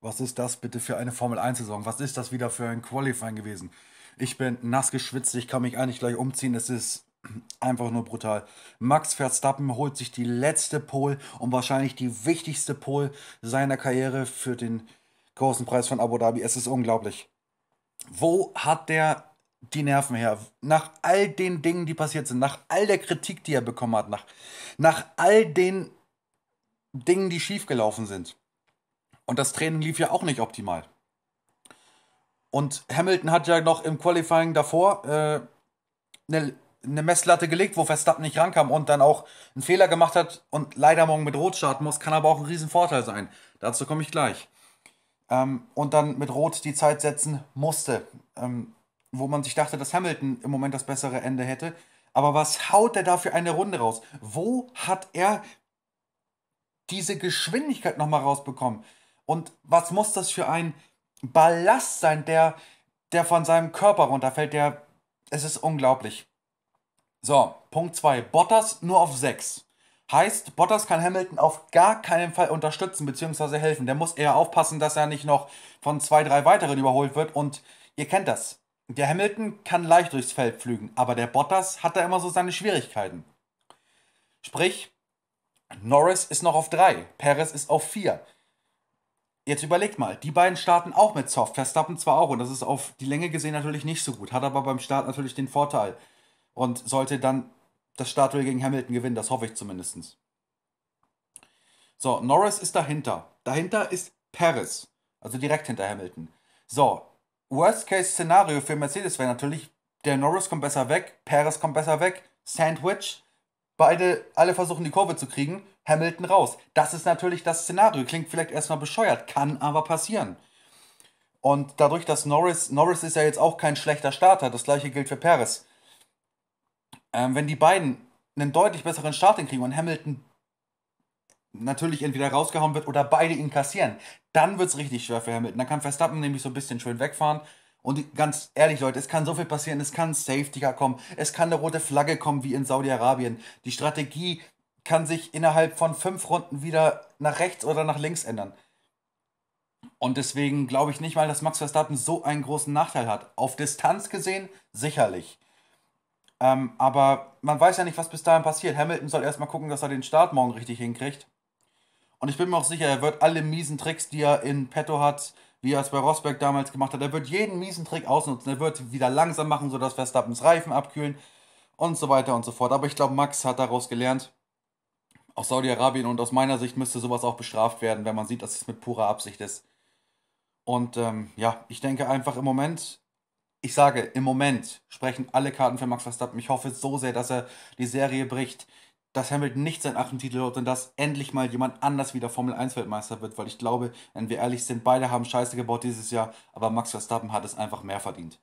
Was ist das bitte für eine Formel-1-Saison? Was ist das wieder für ein Qualifying gewesen? Ich bin nass geschwitzt, ich kann mich eigentlich gleich umziehen. Es ist einfach nur brutal. Max Verstappen holt sich die letzte Pole und wahrscheinlich die wichtigste Pole seiner Karriere für den großen Preis von Abu Dhabi. Es ist unglaublich. Wo hat der die Nerven her? Nach all den Dingen, die passiert sind, nach all der Kritik, die er bekommen hat, nach, nach all den Dingen, die schiefgelaufen sind. Und das Training lief ja auch nicht optimal. Und Hamilton hat ja noch im Qualifying davor äh, eine, Messlatte gelegt, wo Verstappen nicht rankam und dann auch einen Fehler gemacht hat und leider morgen mit Rot starten muss, kann aber auch ein Riesenvorteil sein. Dazu komme ich gleich. Ähm, und dann mit Rot die Zeit setzen musste, ähm, wo man sich dachte, dass Hamilton im Moment das bessere Ende hätte. Aber was haut er da für eine Runde raus? Wo hat er diese Geschwindigkeit nochmal rausbekommen? Und was muss das für ein Ballast sein, der, der von seinem Körper runterfällt, der, es ist unglaublich. So, Punkt 2, Bottas nur auf 6. Heißt, Bottas kann Hamilton auf gar keinen Fall unterstützen bzw. helfen. Der muss eher aufpassen, dass er nicht noch von zwei, drei weiteren überholt wird. Und ihr kennt das. Der Hamilton kann leicht durchs Feld flügen, aber der Bottas hat da immer so seine Schwierigkeiten. Sprich, Norris ist noch auf 3, Perez ist auf 4. Jetzt überlegt mal, die beiden starten auch mit Soft. Verstappen zwar auch, und das ist auf die Länge gesehen natürlich nicht so gut, hat aber beim Start natürlich den Vorteil. Und sollte dann das Startduell gegen Hamilton gewinnen, das hoffe ich zumindest. So, Norris ist dahinter. Dahinter ist Paris, also direkt hinter Hamilton. So, Worst-Case-Szenario für Mercedes wäre natürlich, der Norris kommt besser weg, Paris kommt besser weg, Sandwich, beide, alle versuchen die Kurve zu kriegen, Hamilton raus. Das ist natürlich das Szenario. Klingt vielleicht erstmal bescheuert, kann aber passieren. Und dadurch, dass Norris, Norris ist ja jetzt auch kein schlechter Starter, das gleiche gilt für Perez. Ähm, wenn die beiden einen deutlich besseren Start hinkriegen und Hamilton natürlich entweder rausgehauen wird oder beide ihn kassieren, dann wird es richtig schwer für Hamilton. Dann kann Verstappen nämlich so ein bisschen schön wegfahren und ganz ehrlich, Leute, es kann so viel passieren. Es kann ein Safety Car kommen. Es kann eine rote Flagge kommen, wie in Saudi-Arabien. Die Strategie kann sich innerhalb von fünf Runden wieder nach rechts oder nach links ändern. Und deswegen glaube ich nicht mal, dass Max Verstappen so einen großen Nachteil hat. Auf Distanz gesehen, sicherlich. Ähm, aber man weiß ja nicht, was bis dahin passiert. Hamilton soll erstmal gucken, dass er den Start morgen richtig hinkriegt. Und ich bin mir auch sicher, er wird alle miesen Tricks, die er in petto hat, wie er es bei Rosberg damals gemacht hat. Er wird jeden miesen Trick ausnutzen. Er wird wieder langsam machen, sodass Verstappens Reifen abkühlen und so weiter und so fort. Aber ich glaube, Max hat daraus gelernt, aus Saudi-Arabien und aus meiner Sicht müsste sowas auch bestraft werden, wenn man sieht, dass es mit purer Absicht ist. Und ähm, ja, ich denke einfach im Moment, ich sage, im Moment sprechen alle Karten für Max Verstappen. Ich hoffe so sehr, dass er die Serie bricht dass Hamilton nicht seinen achten Titel hat und dass endlich mal jemand anders wieder Formel 1 Weltmeister wird, weil ich glaube, wenn wir ehrlich sind, beide haben Scheiße gebaut dieses Jahr, aber Max Verstappen hat es einfach mehr verdient.